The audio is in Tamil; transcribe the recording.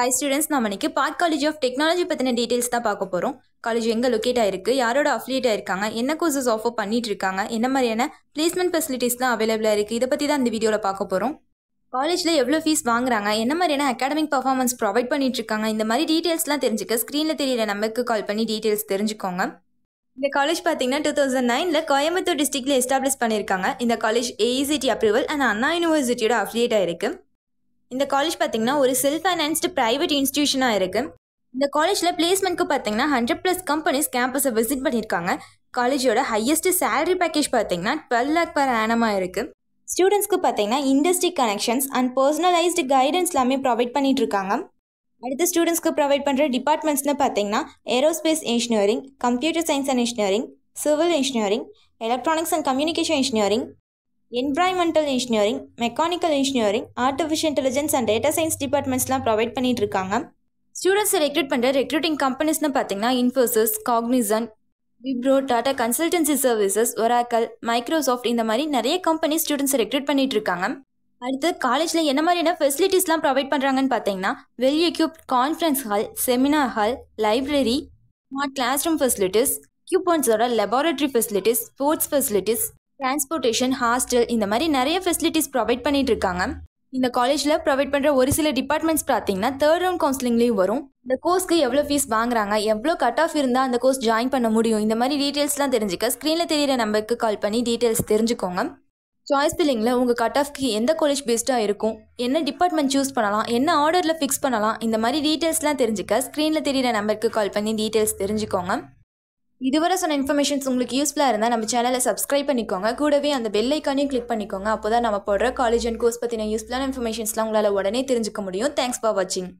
ஹை ஸ்டூடெண்ட்ஸ் நம்ம இன்னைக்கு பார்க் காலேஜ் ஆஃப் டெக்னாலஜி பற்றின டீட்டெயில்ஸ் தான் பார்க்க போகிறோம் காலேஜ் எங்கே லொக்கேட் ஆயிருக்கு யாரோட அஃபிலியேட் ஆயிருக்காங்க என்ன கோர்சஸ் ஆஃபர் பண்ணிட்டு இருக்காங்க என்ன மாதிரியான பிளேஸ்மெண்ட் ஃபெசிலிட்டிஸ்லாம் அவைலபிளாக இருக்குது இதை பற்றி தான் இந்த வீடியோவில் பார்க்க போகிறோம் காலேஜில் எவ்வளோ ஃபீஸ் வாங்குறாங்க என்ன மாதிரியான அகாடமிக் பர்ஃபார்மன்ஸ் ப்ரொவைட் பண்ணிட்டு இருக்காங்க இந்த மாதிரி டீட்டெயில்ஸ்லாம் தெரிஞ்சுக்க ஸ்க்ரீனில் தெரியல நம்பருக்கு கால் பண்ணி டீட்டெயில்ஸ் தெரிஞ்சுக்கோங்க இந்த காலேஜ் பார்த்தீங்கன்னா டூ தௌசண்ட் நைனில் கோயம்புத்தூர் டிஸ்ட்ரிக்டில் எஸ்டாப்ளிஷ் பண்ணியிருக்காங்க இந்த college AICTE approval and Anna யூனிவர்சிட்டியோட அஃபிலியேட் ஆயிருக்கு இந்த காலேஜ் பார்த்தீங்கன்னா ஒரு செல்ஃப் ஃபைனான்ஸ்டு ப்ரைவேட் இன்ஸ்டியூஷனாக இருக்கு இந்த காலேஜில் பிளேஸ்மெண்ட்க்கு பார்த்தீங்கன்னா ஹண்ட்ரட் ப்ளஸ் கம்பெனிஸ் கேம்பஸை விசிட் பண்ணியிருக்காங்க காலேஜோட ஹையஸ்ட் சேலரி பேக்கேஜ் பார்த்தீங்கன்னா டுவெல் லேக் பர் ஆனமாக இருக்கு ஸ்டூடெண்ட்ஸ்க்கு பார்த்தீங்கன்னா industry connections and personalised guidance எல்லாமே ப்ரொவைட் பண்ணிட்டு இருக்காங்க அடுத்த ஸ்டூடெண்ட்ஸ்க்கு ப்ரொவைட் பண்ணுற டிபார்ட்மெண்ட்ஸ்னு பார்த்தீங்கன்னா aerospace engineering computer science and engineering civil engineering electronics and communication engineering environmental engineering mechanical engineering artificial intelligence and data science டிபார்ட்மெண்ட்ஸ்லாம் ப்ரொவைட் பண்ணிட்டு இருக்காங்க ஸ்டூடெண்ட்ஸை ரெக்ரூட் பண்ணுற ரெக்ரூட்டிங் கம்பெனிஸ்னு பார்த்தீங்கன்னா Infosys Cognizant Wipro Tata Consultancy Services Oracle Microsoft இந்த மாதிரி நிறைய கம்பெனி ஸ்டூடெண்ட்ஸை ரெக்ரூட் பண்ணிட்டு இருக்காங்க அடுத்து காலேஜில் என்ன மாதிரியான ஃபெசிலிட்டிஸ்லாம் ப்ரொவைட் பண்ணுறாங்கன்னு பார்த்தீங்கன்னா well equip conference hall seminar hall library smart classroom facilities கியூபான்ஸோட laboratory facilities sports facilities transportation hostel இந்த மாதிரி நிறைய ஃபெசிலிட்டிஸ் ப்ரொவைட் பண்ணிட்டு இருக்காங்க இந்த காலேஜில் ப்ரொவைட் பண்ணுற ஒரு சில டிபார்ட்மெண்ட்ஸ் பார்த்தீங்கன்னா தேர்ட் ரவுண்ட் கவுன்சிலிங்லேயும் வரும் இந்த கோர்ஸ்க்கு எவ்வளோ ஃபீஸ் வாங்குறாங்க எவ்வளோ கட் ஆஃப் இருந்தால் அந்த கோர்ஸ் ஜாயின் பண்ண முடியும் இந்த மாதிரி டீட்டெயில்ஸ்லாம் தெரிஞ்சுக்க ஸ்க்ரீனில் தெரியிற நம்பருக்கு கால் பண்ணி டீட்டெயில்ஸ் தெரிஞ்சுக்கோங்க சாய்ஸ் பில்லிங்கில் உங்கள் கட் ஆஃப்க்கு எந்த காலேஜ் பெஸ்ட்டாக இருக்கும் என்ன டிபார்ட்மெண்ட் சூஸ் பண்ணலாம் என்ன ஆர்டரில் ஃபிக்ஸ் பண்ணலாம் இந்த மாதிரி டீட்டெயில்ஸ்லாம் தெரிஞ்சுக்க ஸ்க்ரீனில் தெரியிற நம்பருக்கு கால் பண்ணி டீட்டெயில்ஸ் தெரிஞ்சுக்கோங்க இதுவரை சொன்ன இன்ஃபர்மேஷன்ஸ் உங்களுக்கு யூஸ்ஃபுல்லாக இருந்தால் நம்ம சேனலை சப்ஸ்கிரைப் பண்ணிக்கோங்க கூடவே அந்த ஐக்கானையும் கிளிக் பண்ணிக்கோங்க அப்போ தான் நம்ம போடுற காலேஜ் அண்ட் கோர்ஸ் பற்றின யூஸ்ஃபுல்லான இன்ஃபர்மேஷன்ஸ்லாம் உங்களால் உடனே தெரிஞ்சுக்க முடியும் தேங்க்ஸ் ஃபார் வாட்சிங்